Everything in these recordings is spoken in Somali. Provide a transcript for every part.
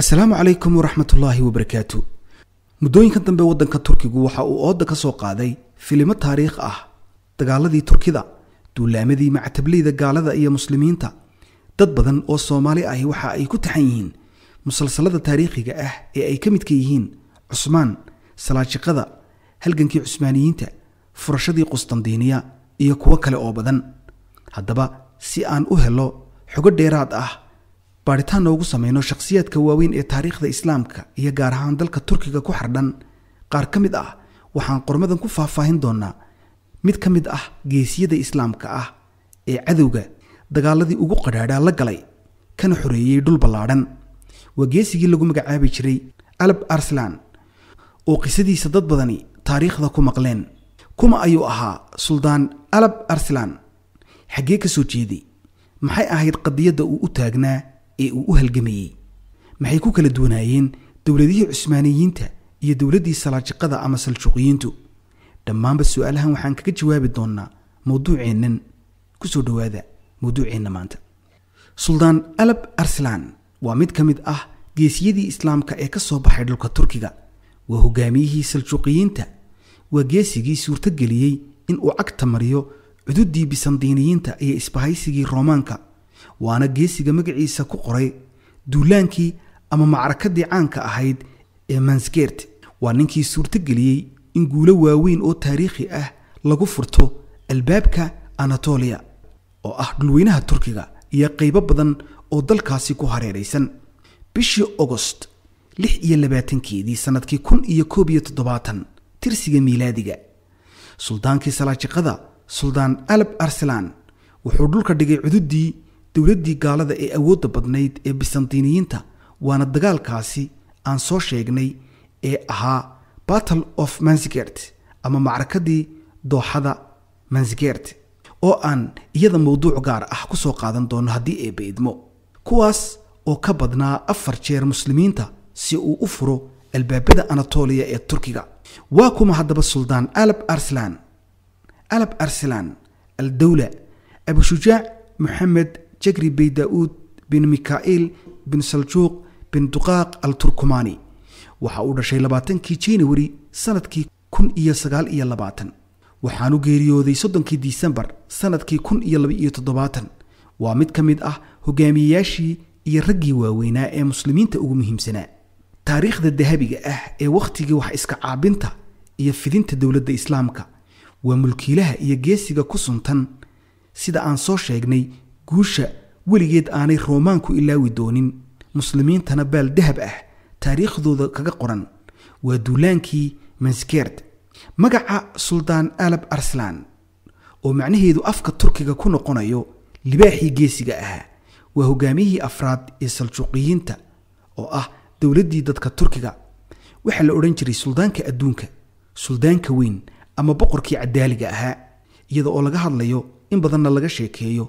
asalaamu calaykum waraxmatullaahi wabarakaatu muddooyinka dambe waddanka turkigu waxa uu ooda ka soo qaaday filimo taariikh ah dagaaladii turkida duulaamadii macatablayda gaalada iyo muslimiinta dad badan oo soomaali ahi waxa ay ku taxan yihiin musalsalada taariikhiga ah ee ay ka midka yihiin cusmaan salaajiqada halgankii cusmaaniyiinta furashadii qustandiiniya iyo kuwo kale oo badan haddaba si aan u helo xogo dheeraad ah baaritaan noogu samayno shakhsiyaadka waaweyn ee taariikhda islaamka iyo gaar ahaan dalka turkiga ku xardhan qaar ka mid ah waxaan qormadan ku faahfaahin doonaa mid ka mid ah geesiyada islaamka ah ee cadowga dagaaladii ugu qadhaadhaa la galay kana xoreeyey dhul ballaadhan waa geesigii lagu magacaabi jiray alab arslan oo qisadiisa dad badani taariikhda ku maqleen kuma ayuu ahaa suldaan alab arslan xaggee ka soo jeeday maxay ahayd qadiyadda uu u taagnaa ee uu u halgamayey maxay ku kala duwanaayeen dowladihii cusmaaniyiinta iyo dowladdii salaajiqada ama saljuuqiyiintu dhammaanba su-aalahan waxaan kaga jawaabi doonnaa mowduuceennan kusoo dhowaada mawduuceenna maanta suldaan alab arsalan waa mid ka mid ah geesiyadii islaamka ee ka soo baxay dhulka turkiga waa hogaamiyihii saljuqiyiinta waa geesigii suurtageliyey in uu cagta mariyo cududdii bisandiiniyiinta iyo isbahaysigii roomaanka waana geesiga magaciisa ku qoray duulaankii ama macrakadii caanka ahayd ee mansgert waa ninkii suurtogeliyey in guulo waaweyn oo taariikhi ah lagu furto albaabka anatolia oo ah dhulweynaha turkiga iyo qaybo badan oo dalkaasi ku hareeraysan bishii ogost lix iyo labaatankeedii sannadkii kun iyo koob iyo toddobaatan tirsiga miilaadiga suldaankii salaajiqada suldaan alab arsalan wuxuu dhulka dhigay cududii dowladdii gaalada ee awoodda badnayd ee bisantiiniyiinta waana dagaalkaasi aan soo sheegnay ee ahaa battle of mansigert ama macrakadii dooxada mansigert oo aan iyada mawduuc gaar ah ku soo qaadan doono haddii eebba idmo kuwaas oo ka badnaa afar jeer muslimiinta si uu u furo albaabada anatoliya ee turkiga waa kuma haddaba suldaan alab arslan alab arslan aldowla abushujaac moxamed jagri bay bey uud bin mikaa'iil bin saljuuq bin duqaaq al turkumaani waxa uu dhashay labaatankii januari sanadkii kun iyo sagaal iyo labaatan waxaanu geeriyooday soddonkii disembar sanadkii kun iyo laba-iyo toddobaatan waa mid ka mid ah hogaamiyeyaashii iyo raggii waaweynaa ee muslimiinta ugu muhiimsanaa taariikhda dahabiga ah ee wakhtigii wax iska caabinta iyo fidinta dowladda islaamka waa mulkiilaha iyo geesiga ku suntan sida aan soo sheegnay guusha weligeed aanay roomaanku ilaawi doonin muslimiintana baal dahab ah taariikhdooda kaga qoran waa duulaankii manskerd magaca suldaan alab arslan oo macnaheedu afka turkiga ku noqonayo libaaxii geesiga ahaa waa hogaamiyihii afraad ee saljuuqiyiinta oo ah dowladdii dadka turkiga waxaa la odhan jiray suldaanka adduunka suldaanka weyn ama boqorkii cadaaliga ahaa iyada oo laga hadlayo in badanna laga sheekeeyo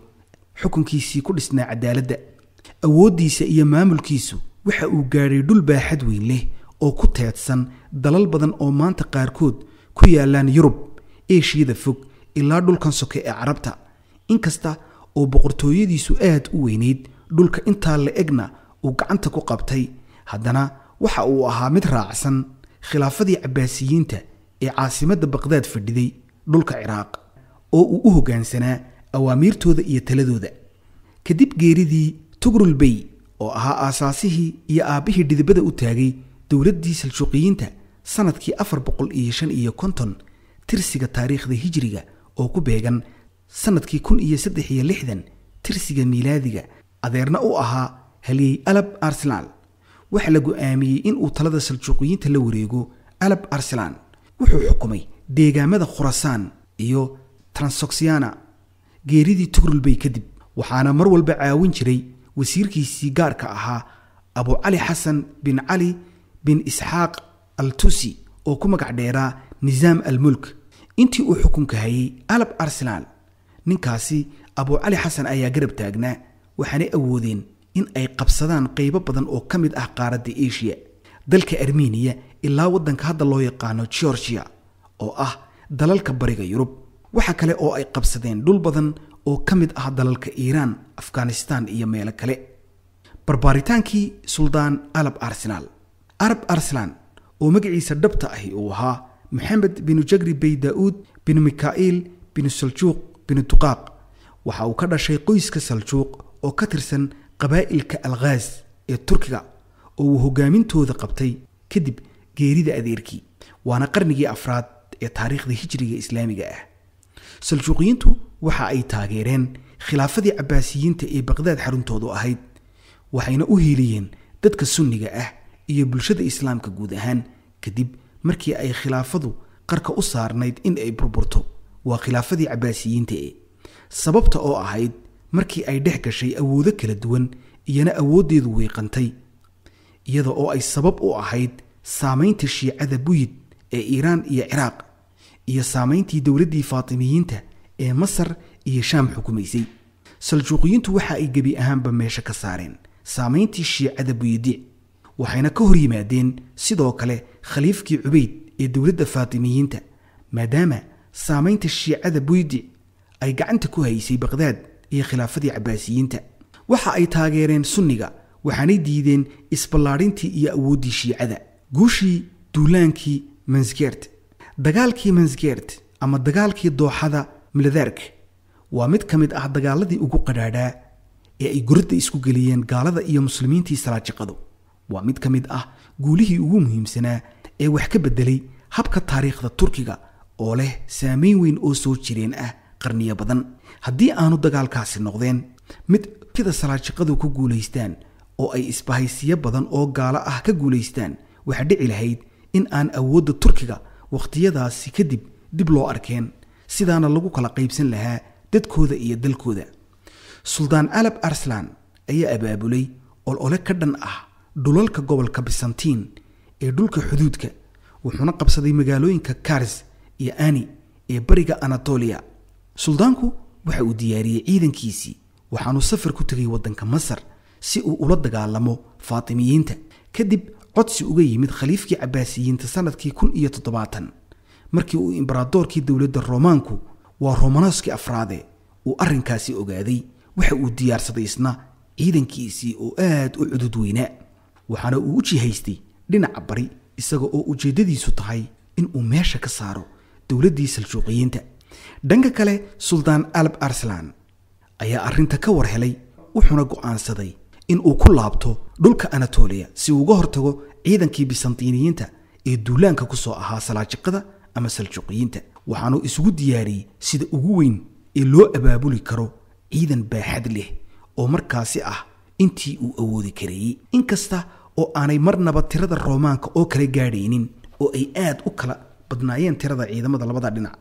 xukunkiisii ku dhisnaa cadaaladda awooddiisa iyo maamulkiisu waxa uu gaadhay dhul baaxad weyn leh oo ku teedsan dalal badan oo maanta qaarkood ku yaallaan yurub eeshiyada fog ilaa dhulkan soke ee carabta inkasta oo boqortooyadiisu aad u weynayd dhulka intaa la egna uu gacanta ku qabtay haddana waxa uu ahaa mid raacsan khilaafadii cabbaasiyiinta ee caasimadda baqdaad fadhiday dhulka ciraaq oo uu u hoggaansanaa awaamiirtooda iyo taladooda kadib geeridii tugrul bey oo ahaa aasaasihii iyo aabbihii dhidibada u taagay dowladdii saljuuqiyiinta sanadkii afar boqol iyo shan iyo konton tirsiga taariikhda hijiriga oo ku beegan sanadkii kun iyo saddex iyo lixdan tirsiga miilaadiga adeerna u ahaa haliyey alab arsenaal waxaa la go'aamiyey uu talada saljuuqiyiinta la wareego alab arsenaal wuxuu xukumay deegaamada khurasaan iyo transoxiana geeridii tugrulbey kadib waxaana mar walba caawin jiray wasiirkiisii gaarka ahaa abu cali xasan bin cali bin isxaaq altusi oo ku magac dheeraa nizaam almulk intii uu xukunka hayay alab arsenal ninkaasi abu cali xasan ayaa garab taagnaa waxaanay awoodeen in ay qabsadaan qaybo badan oo ka mid ah qaaradda eshiya dalka armeniya ilaa waddanka hadda loo yaqaano georgiya oo ah dalalka bariga yurub waxa kale oo ay qabsadeen dhul badan oo ka mid ah dalalka iiraan afghanistan iyo meelo kale barbaaritaankii suldaan arab arsenaal arab arselaan oo magaciisa dhabta ahi uu ahaa maxamed binu jagri bey daa'uud binu mikaa'iil binu saljuuq binu duqaaq waxa uu ka dhashay qoyska saljuuq oo ka tirsan qabaa'ilka alkhaas ee turkiga oo uu hogaamintooda qabtay kadib geerida adeerkii waana qarnigii afraad ee taariikhda hijriga islaamiga ah saljuuqiyiintu waxa ay taageereen khilaafadii cabaasiyiinta ee baqdaad xaruntoodu ahayd waxayna u hiiliyeen dadka sunniga ah iyo bulshada islaamka guud ahaan kadib markii ay khilaafadu qarka u saarnayd in ay burburto waa khilaafadii cabaasiyiinta e sababta oo ahayd markii ay dhex gashay awoodo kala duwan iyana awooddeedu wiiqantay iyada oo ay sabab u ahayd saamaynta shiicada buyid ee iiraan iyo ciraaq iyo saamayntii dowladdii faatimiyiinta ee masar iyo shaam xukumaysay saljuuqiyiintu waxa ay gebi ahaanba meesha ka saareen saamayntii shiicada buyadiic waxayna ka hor yimaadeen sidoo kale khaliifkii cubayd ee dowladda faatimiyiinta maadaama saamaynta shiicada buyadic ay gacanta ku haysay baqdaad iyo khilaafadii cabbaasiyiinta waxa ay taageereen sunniga waxaanay diideen isballaadhintii iyo awooddii shiicada guushii duulaankii manskeert dagaalkii mansgeert ama dagaalkii dooxada miladark waa mid ka mid ah dagaaladii ugu qadhaadhaa ee ay guridda isku geliyeen gaalada iyo muslimiintii salaajiqadu waa mid ka mid ah guulihii ugu muhiimsanaa ee wax ka bedelay habka taariikhda turkiga oo leh saameyn weyn oo soo jireen ah qarniyo badan haddii aanu dagaalkaasi noqdeen mid sida salaajiqadu ku guulaystaan oo ay isbahaysiyo badan oo gaalo ah ka guulaystaan waxaa dhici lahayd in aan awoodda turkiga wakhtiyadaasi kadib dib loo arkeen sidaana lagu kala qaybsan lahaa dadkooda iyo dalkooda suldaan alab arslan ayaa abaabulay olole ka dhan ah dhulalka gobolka bisantiin ee dhulka xuduudka wuxuuna qabsaday magaalooyinka kars iyo ani ee bariga anatoliya suldaanku waxa uu diyaariyey ciidankiisii waxaanuu safar ku tegay waddanka masar si uu ula dagaalamo faatimiyiinta kadib codsi uga yimid khaliifkii cabaasiyiinta sanadkii kun iyo toddobaatan markii uu imbaradoorkii dowladda romaanku waa romanoski afraade uu arrinkaasi ogaaday waxa uu diyaarsaday isna ciidankiisii oo aad u cudud weynaa waxaana uu u jihaystay dhinaca bari isaga oo ujeeddadiisu tahay in uu meesha ka saaro dowladdii saljuuqiyiinta dhanka kale suldaan alb arslan ayaa arrinta ka war helay wuxuuna go'aansaday in uu ku laabto dhulka anatoliya si uu uga hortago ciidankii bisantiiniyiinta ee duulaanka ku soo ahaa salaajiqada ama saljuqiyiinta waxaanu isugu diyaariyey sida ugu weyn ee loo abaabuli karo ciidan baaxad leh oo markaasi ah intii uu awoodi kareeyey inkasta oo aanay marnaba tirada roomaanka oo kale gaadhaynin oo ay aad u kala badnaayeen tirada ciidamada labada dhinac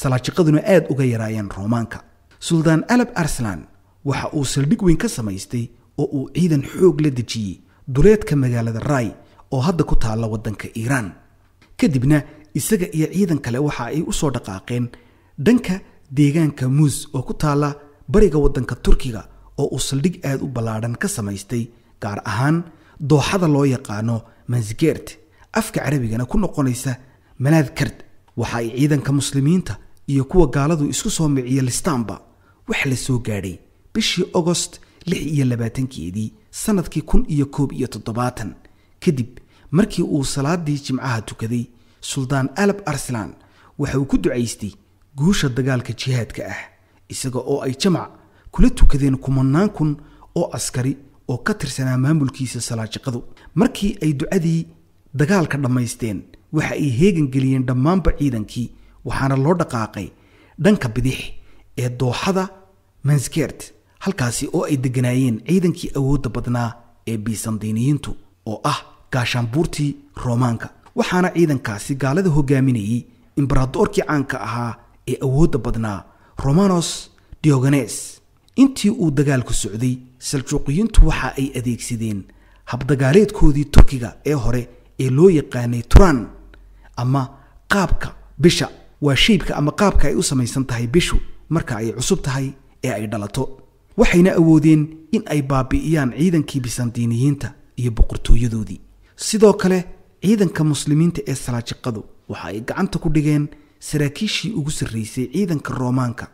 salaajiqaduna aad uga yaraayeen roomaanka suldaan alab arslan waxa uu saldhig weyn ka samaystay oo uu ciidan xoog la dejiyey duleedka magaalada rai oo hadda ku taalla waddanka iiraan kadibna isaga iyo ciidan kale waxa ay u soo dhaqaaqeen dhanka deegaanka muus oo ku taalla bariga waddanka turkiga oo uu saldhig aada u ballaadhan ka samaystay gaar ahaan dooxada loo yaqaano mansgert afka carabigana ku noqonaysa manaadkard waxa ay ciidanka muslimiinta iyo kuwa gaaladu isku soo miciya listanba wax la soo gaadhay bishii ogost lix iyo labaatankeedii sanadkii kun iyo koob iyo toddobaatan kadib markii uu salaadii jimcaha tukaday suldaan alab arsalan waxa uu ku ducaystay guusha dagaalka jihaadka ah isaga oo ay jamac kula tukadeen kumanaan kun oo askari oo ka tirsanaa maamulkiisa salaajiqadu markii ay ducadii dagaalka dhammaysteen waxa ay heegan geliyeen dhammaanba ciidankii waxaana loo dhaqaaqay dhanka bidix ee dooxada manskeert halkaasi oo ay degganaayeen ciidankii awoodda badnaa ee bisandiiniyiintu oo ah gaashaanbuurtii roomaanka waxaana ciidankaasi gaalada hogaaminayey imbaraadoorkii caanka ahaa ee awoodda badnaa romanos diogenes intii uu dagaalku socday saljuuqiyiintu waxa ay adeegsadeen habdagaaleedkoodii turkiga ee hore ee loo yaqaanay turan ama qaabka bisha waa shaybka ama qaabka ay u samaysan tahay bishu marka ay cusub tahay ee ay dhalato waxayna awoodeen in ay baabi'iyaan ciidankii bisandiiniyiinta iyo boqortooyadoodii sidoo kale ciidanka muslimiinta ee salaajiqadu waxa ay gacanta ku dhigeen saraakiishii ugu sarraysay ciidanka roomaanka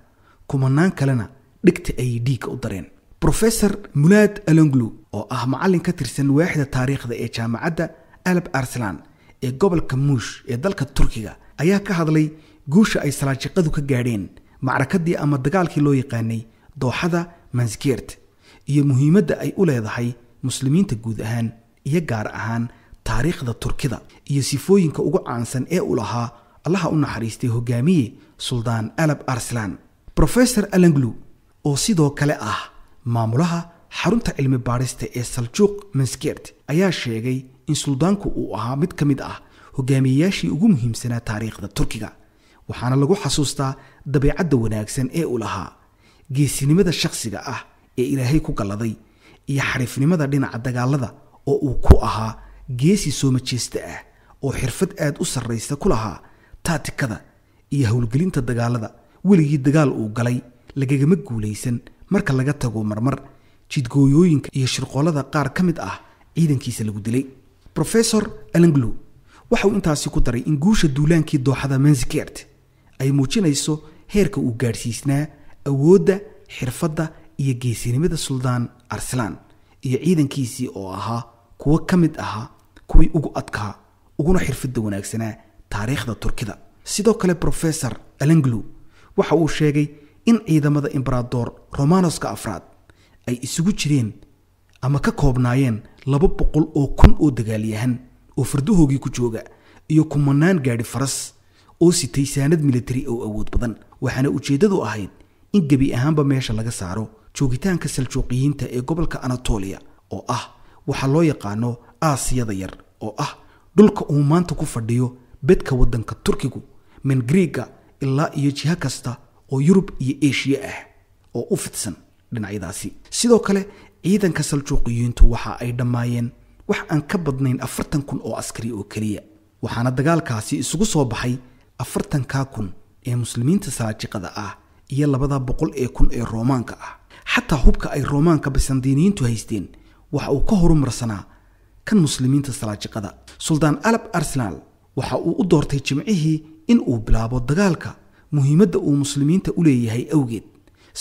kumanaan kalena dhigta ayay dhiigga u dareen brofeor mulaad alonglu oo ah macallin ka tirsan waaxda taariikhda ee jaamacadda alab arsalan ee gobolka muush ee dalka turkiga ayaa ka hadlay guusha ay salaajiqadu ka gaadheen macrakadii ama dagaalkii loo yaqaanay dooxada manskeert iyo muhiimadda ay u leedahay muslimiinta guud ahaan iyo gaar ahaan taariikhda turkida iyo sifooyinka ugu caansan ee u lahaa allaha u naxariistay hogaamiye suldaan alab arslan rofesor alanglu oo sidoo kale ah maamulaha xarunta cilmi baarista ee saljuuq manskeert ayaa sheegay in suldaanku uu ahaa mid ka mid ah hogaamiyeyaashii ugu muhiimsanaa taariikhda turkiga waxaana lagu xasuustaa dabeecadda wanaagsan ee uu lahaa geesinimada shaqsiga ah ee ilaahay ku galladay iyo xariifnimada dhinaca dagaalada oo uu ku ahaa geesi soomajeesta ah oo xirfad aad u sarraysa ku lahaa taatikada iyo howlgelinta dagaalada weligii dagaal uu galay lagagama guulaysan marka laga tago marmar jidgooyooyinka iyo shirqoolada qaar ka mid ah ciidankiisa lagu dilay rofesor alenglu waxa uu intaasi ku daray in guusha duulaankii dooxada manzikert ay muujinayso heerka uu gaadhsiisnaa awoodda xirfadda iyo geesinimada suldaan arsalan iyo ciidankiisii oo ahaa kuwo ka mid ahaa kuwii ugu adkaa uguna xirfadda wanaagsanaa taariikhda turkida sidoo kale rofesor alenglu waxa uu sheegay in ciidamada embarador romanoska afraad ay isugu jireen ama ka koobnaayeen laba boqol oo kun oo dagaalyahan oo fardahoogii ku jooga iyo kumanaan gaadhi faras oo sitay saanad militari oo awood badan waxaana ujeeddadu ahayd in gebi ahaanba meesha laga saaro joogitaanka saljuuqiyiinta ee gobolka anatolia oo ah waxaa loo yaqaano aasiyada yar oo ah dhulka uu maanta ku fadhiyo bedka waddanka turkigu mengriga ilaa iyo jiha kasta oo yurub iyo eshiya ah oo u fidsan dhinacyadaasi sidoo kale ciidanka saljuuqiyiintu waxa ay dhammaayeen wax aan ka badnayn afartan kun oo askari oo keliya waxaana dagaalkaasi isugu soo baxay afartankaa kun ee muslimiinta saajiqada ah iyo labada boqol ee kun ee roomaanka ah xataa hubka ay roomaanka bisandiiniyiintu haysteen waxa uu ka horumarsanaa kan muslimiinta salaajiqada suldaan alab arsenal waxa uu u doortay jimcihii in uu bilaabo dagaalka muhiimadda uu muslimiinta u leeyahay awgeed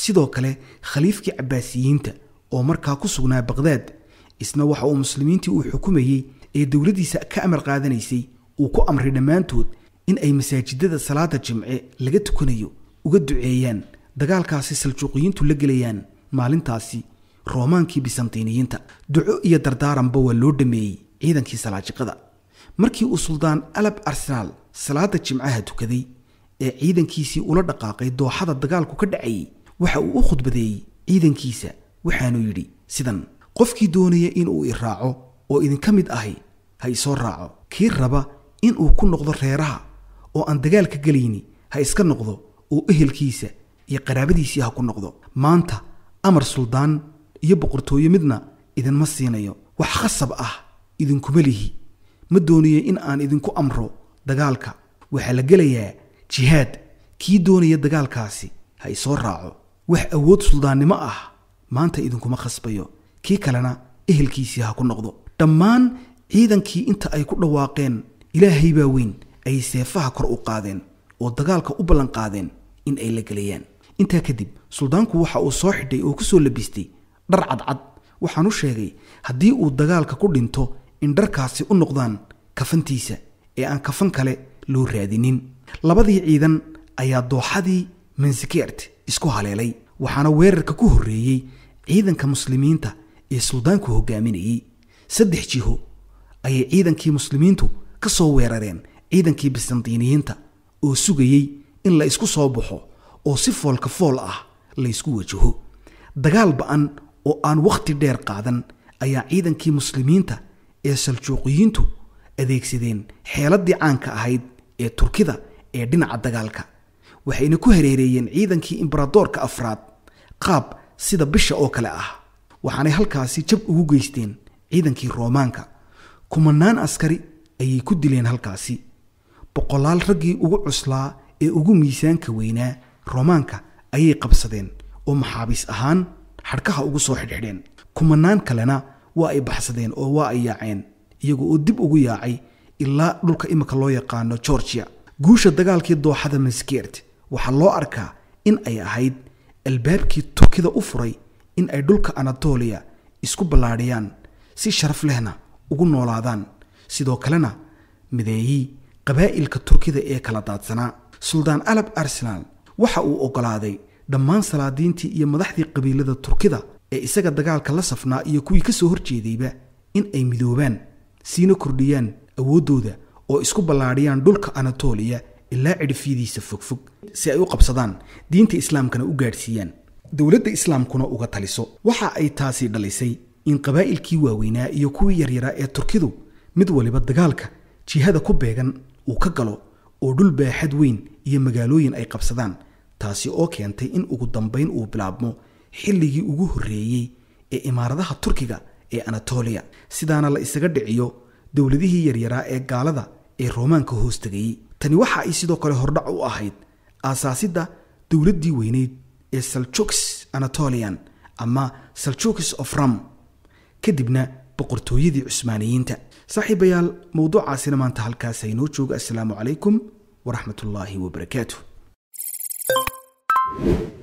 sidoo kale khaliifkii cabbaasiyiinta oo markaa ku sugnaa baqdaad isna waxa uu muslimiintii uu xukumayey ee dowladdiisa ka amar qaadanaysay uu ku amray dhammaantood in ay masaajidada salaada jimce laga tukanayo uga duceeyaan dagaalkaasi saljuuqiyiintu la gelayaan maalintaasi roomaankii bisantiiniyiinta duco iyo dardaaranba waa loo dhameeyey ciidankii salaajiqada markii uu suldaan alab arsenaal salaada jimcaha tukaday ee ciidankiisii ula dhaqaaqay dooxada dagaalku ka dhacayay waxa uu u khudbadeeyey ciidankiisa waxaanuu yidhi sidan qofkii doonaya inuu i raaco oo idinka mid ahay ha isoo raaco kii raba in uu ku noqdo reeraha oo aan dagaalka gelayni ha iska noqdo uu ehelkiisa iyo qaraabadiisii ha ku noqdo maanta amar suldaan iyo boqortooyo midna idinma siinayo wax khasab ah idinkuma lihi ma doonayo in aan idinku amro dagaalka waxaa la gelayaa jihaad kii doonaya dagaalkaasi ha isoo raaco wax awood suldaannimo ah maanta idinkuma khasbayo kii kalena ehelkiisii ha ku noqdo dhammaan ciidankii inta ay ku dhawaaqeen ilaahay baa weyn ayay seefaha kor u qaadeen oo dagaalka u ballan qaadeen in ay la gelayaan intaa kadib suldaanku waxa uu soo xidhay oo kusoo labistay dhar cadcad waxaan u sheegay haddii uu dagaalka ku dhinto in dharkaasi u noqdaan kafantiisa ee aan kafan kale loo raadinin labadii ciidan ayaa dooxadii mansikert isku haleelay waxaana weerarka ku horreeyey ciidanka muslimiinta ee suldaanku hogaaminayey saddex jiho ayay ciidankii muslimiintu ka soo weerareen ciidankii bisantiiniyiinta oo sugayey in la isku soo baxo oo si foolka fool ah laysku wajaho dagaal ba-an oo aan wakhti dheer qaadan ayaa ciidankii muslimiinta ee saljuuqiyiintu adeegsadeen xeeladdii caanka ahayd ee turkida ee dhinaca dagaalka waxayna ku hareereeyeen ciidankii imbaradoorka afraad qaab sida bisha oo kale ah waxaanay halkaasi jab ugu geysteen ciidankii roomaanka kumanaan askari ayay ku dileen halkaasi boqolaal raggii ugu cuslaa ee ugu miisaanka weynaa romaanka ayay qabsadeen oo maxaabiis ahaan xadhkaha ugu soo xidhxidheen kumanaan kalena waa ay baxsadeen oo waa ay yaaceen iyaga oo dib ugu yaacay ilaa dhulka imika loo yaqaano gorgiya guusha dagaalkii dooxada maskert waxaa loo arkaa in ay ahayd albaabkii turkida u furay in ay dhulka anatoliya isku ballaadhiyaan si sharaf lehna ugu noolaadaan sidoo kalena mideeyii qabaa'ilka turkida ee kala daadsanaa suldaan alab arsenal waxa uu ogolaaday dhammaan salaadiintii iyo madaxdii qabiilada turkida ee isaga dagaalka la safnaa iyo kuwii ka soo horjeedayba in ay midoobaan siina kordhiyaan awooddooda oo isku ballaadhiyaan dhulka anatoliya ilaa cidhifyadiisa fogfog si ay u qabsadaan diinta islaamkana u gaadhsiiyaan dowladda islaamkuna uga taliso waxa ay taasi dhalisay in qabaa'ilkii waaweynaa iyo kuwii yaryaraa ee turkidu mid waliba dagaalka jihada ku beegan uu ka galo oo dhul baaxad weyn iyo magaalooyin ay qabsadaan taasi oo keentay in ugu dambeyn uu bilaabmo xilligii ugu horreeyey ee imaaradaha turkiga ee anatoliya sidaana la isaga dhiciyo dowladihii yaryaraa ee gaalada ee roomaanka hoostegayey tani waxa ay sidoo kale hordhac u ahayd aasaasidda dowladdii weyneyd ee saljuks anatolian ama saljuks of rom kadibna boqortooyadii cusmaaniyiinta saaxiibayaal mowduucaasina maanta halkaas inoo jooga assalaamu calaykum waraxmatullaahi ullaahi wabarakaatu